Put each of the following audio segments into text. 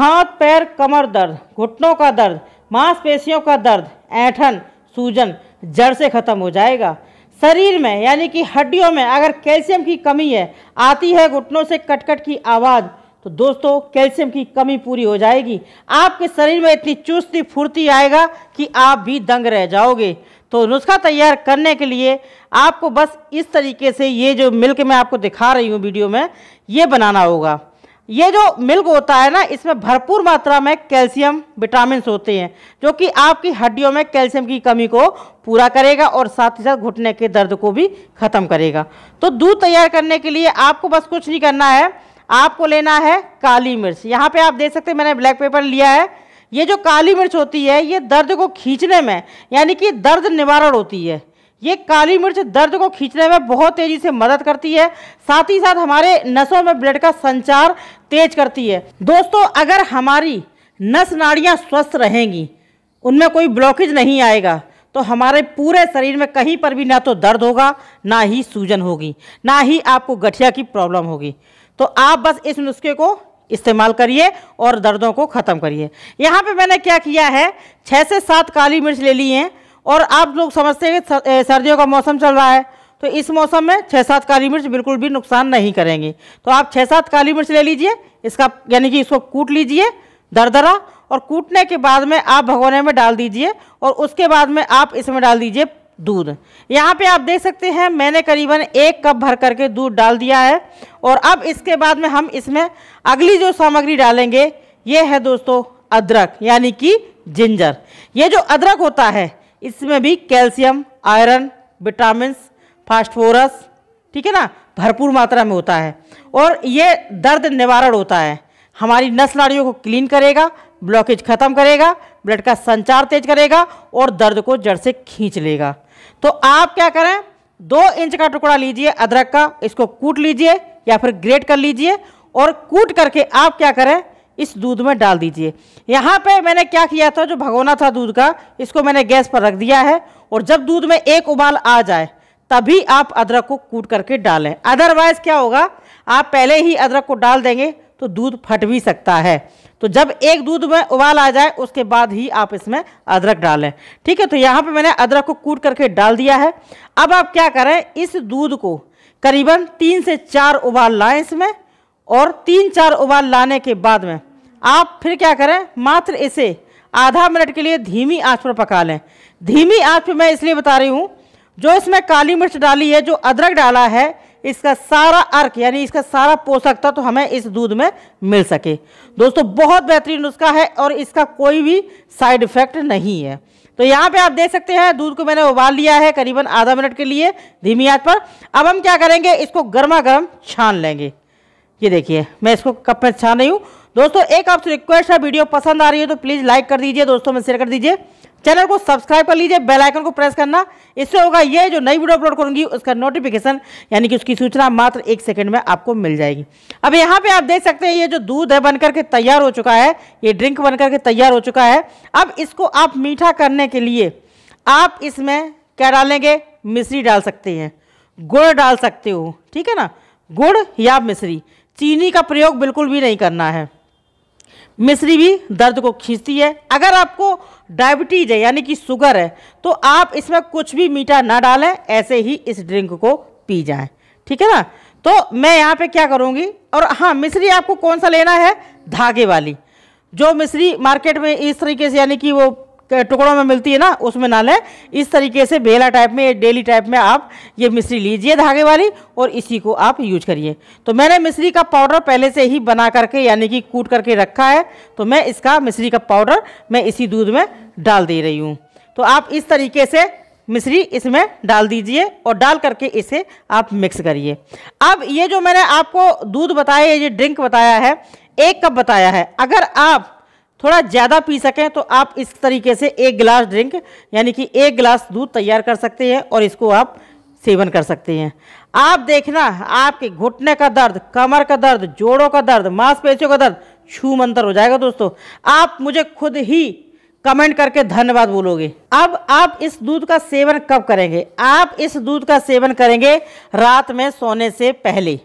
हाथ पैर कमर दर्द घुटनों का दर्द मांसपेशियों का दर्द ऐठन सूजन जड़ से ख़त्म हो जाएगा शरीर में यानी कि हड्डियों में अगर कैल्शियम की कमी है आती है घुटनों से कटकट की आवाज़ तो दोस्तों कैल्शियम की कमी पूरी हो जाएगी आपके शरीर में इतनी चुस्ती फुर्ती आएगा कि आप भी दंग रह जाओगे तो नुस्खा तैयार करने के लिए आपको बस इस तरीके से ये जो मिल्क मैं आपको दिखा रही हूँ वीडियो में ये बनाना होगा ये जो मिल्क होता है ना इसमें भरपूर मात्रा में कैल्शियम विटामिन होते हैं जो कि आपकी हड्डियों में कैल्शियम की कमी को पूरा करेगा और साथ ही साथ घुटने के दर्द को भी ख़त्म करेगा तो दूध तैयार करने के लिए आपको बस कुछ नहीं करना है आपको लेना है काली मिर्च यहाँ पे आप देख सकते हैं मैंने ब्लैक पेपर लिया है ये जो काली मिर्च होती है ये दर्द को खींचने में यानी कि दर्द निवारण होती है ये काली मिर्च दर्द को खींचने में बहुत तेज़ी से मदद करती है साथ ही साथ हमारे नसों में ब्लड का संचार तेज करती है दोस्तों अगर हमारी नस नाड़ियाँ स्वस्थ रहेंगी उनमें कोई ब्लॉकेज नहीं आएगा तो हमारे पूरे शरीर में कहीं पर भी ना तो दर्द होगा ना ही सूजन होगी ना ही आपको गठिया की प्रॉब्लम होगी तो आप बस इस नुस्खे को इस्तेमाल करिए और दर्दों को ख़त्म करिए यहाँ पे मैंने क्या किया है छः से सात काली मिर्च ले ली हैं और आप लोग समझते हैं कि सर्दियों का मौसम चल रहा है तो इस मौसम में छः सात काली मिर्च बिल्कुल भी नुकसान नहीं करेंगी तो आप छः सात काली मिर्च ले लीजिए इसका यानी कि इसको कूट लीजिए दरदरा और कूटने के बाद में आप भगोने में डाल दीजिए और उसके बाद में आप इसमें डाल दीजिए दूध यहाँ पे आप देख सकते हैं मैंने करीबन एक कप भर करके दूध डाल दिया है और अब इसके बाद में हम इसमें अगली जो सामग्री डालेंगे ये है दोस्तों अदरक यानी कि जिंजर ये जो अदरक होता है इसमें भी कैल्शियम आयरन विटामिन फास्फोरस ठीक है ना भरपूर मात्रा में होता है और ये दर्द निवारण होता है हमारी नस नाड़ियों को क्लीन करेगा ब्लॉकेज खत्म करेगा ब्लड का संचार तेज करेगा और दर्द को जड़ से खींच लेगा तो आप क्या करें दो इंच का टुकड़ा लीजिए अदरक का इसको कूट लीजिए या फिर ग्रेट कर लीजिए और कूट करके आप क्या करें इस दूध में डाल दीजिए यहाँ पे मैंने क्या किया था जो भगोना था दूध का इसको मैंने गैस पर रख दिया है और जब दूध में एक उबाल आ जाए तभी आप अदरक को कूट करके डालें अदरवाइज क्या होगा आप पहले ही अदरक को डाल देंगे तो दूध फट भी सकता है तो जब एक दूध में उबाल आ जाए उसके बाद ही आप इसमें अदरक डालें ठीक है तो यहाँ पे मैंने अदरक को कूट करके डाल दिया है अब आप क्या करें इस दूध को करीबन तीन से चार उबाल लाएं इसमें और तीन चार उबाल लाने के बाद में आप फिर क्या करें मात्र इसे आधा मिनट के लिए धीमी आंच पर पका लें धीमी आंच पर मैं इसलिए बता रही हूँ जो इसमें काली मिर्च डाली है जो अदरक डाला है इसका सारा अर्क यानी इसका सारा पोषक तत्व तो हमें इस दूध में मिल सके दोस्तों बहुत बेहतरीन नुस्खा है और इसका कोई भी साइड इफेक्ट नहीं है तो यहाँ पे आप देख सकते हैं दूध को मैंने उबाल लिया है करीबन आधा मिनट के लिए धीमी आंच पर अब हम क्या करेंगे इसको गर्मा गर्म छान लेंगे ये देखिए मैं इसको कप में छान रही हूँ दोस्तों एक आपसे रिक्वेस्ट है वीडियो पसंद आ रही है तो प्लीज़ लाइक कर दीजिए दोस्तों में शेयर कर दीजिए चैनल को सब्सक्राइब कर लीजिए बेल आइकन को प्रेस करना इससे होगा ये जो नई वीडियो अपलोड करूंगी उसका नोटिफिकेशन यानी कि उसकी सूचना मात्र एक सेकंड में आपको मिल जाएगी अब यहाँ पे आप देख सकते हैं ये जो दूध है बनकर के तैयार हो चुका है ये ड्रिंक बनकर के तैयार हो चुका है अब इसको आप मीठा करने के लिए आप इसमें क्या डालेंगे मिश्री डाल सकते हैं गुड़ डाल सकते हो ठीक है ना गुड़ या मिश्री चीनी का प्रयोग बिल्कुल भी नहीं करना है मिश्री भी दर्द को खींचती है अगर आपको डायबिटीज है यानी कि शुगर है तो आप इसमें कुछ भी मीठा ना डालें ऐसे ही इस ड्रिंक को पी जाए ठीक है ना तो मैं यहाँ पे क्या करूँगी और हाँ मिश्री आपको कौन सा लेना है धागे वाली जो मिश्री मार्केट में इस तरीके से यानी कि वो टुकड़ों में मिलती है ना उसमें ना लें इस तरीके से बेला टाइप में डेली टाइप में आप ये मिश्री लीजिए धागे वाली और इसी को आप यूज करिए तो मैंने मिश्री का पाउडर पहले से ही बना करके यानी कि कूट करके रखा है तो मैं इसका मिश्री का पाउडर मैं इसी दूध में डाल दे रही हूँ तो आप इस तरीके से मिश्री इसमें डाल दीजिए और डाल करके इसे आप मिक्स करिए अब ये जो मैंने आपको दूध बताया ये ड्रिंक बताया है एक कप बताया है अगर आप थोड़ा ज़्यादा पी सकें तो आप इस तरीके से एक गिलास ड्रिंक यानी कि एक गिलास दूध तैयार कर सकते हैं और इसको आप सेवन कर सकते हैं आप देखना आपके घुटने का दर्द कमर का दर्द जोड़ों का दर्द मांसपेशियों का दर्द छू मंतर हो जाएगा दोस्तों आप मुझे खुद ही कमेंट करके धन्यवाद बोलोगे अब आप इस दूध का सेवन कब करेंगे आप इस दूध का सेवन करेंगे रात में सोने से पहले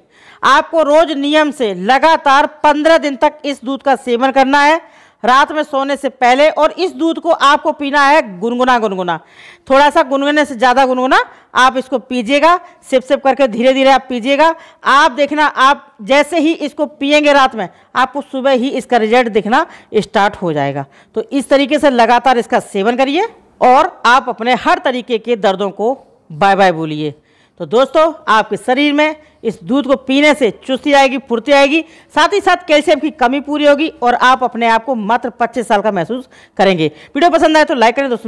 आपको रोज नियम से लगातार पंद्रह दिन तक इस दूध का सेवन करना है रात में सोने से पहले और इस दूध को आपको पीना है गुनगुना गुनगुना थोड़ा सा गुनगुने से ज़्यादा गुनगुना आप इसको पीजिएगा सिप सिप करके धीरे धीरे आप पीजिएगा आप देखना आप जैसे ही इसको पिएंगे रात में आपको सुबह ही इसका रिजल्ट दिखना स्टार्ट हो जाएगा तो इस तरीके से लगातार इसका सेवन करिए और आप अपने हर तरीके के दर्दों को बाय बाय बोलिए तो दोस्तों आपके शरीर में इस दूध को पीने से चुस्ती आएगी फुर्ती आएगी साथ ही साथ कैल्शियम की कमी पूरी होगी और आप अपने आप को मात्र 25 साल का महसूस करेंगे वीडियो पसंद आए तो लाइक करें दोस्तों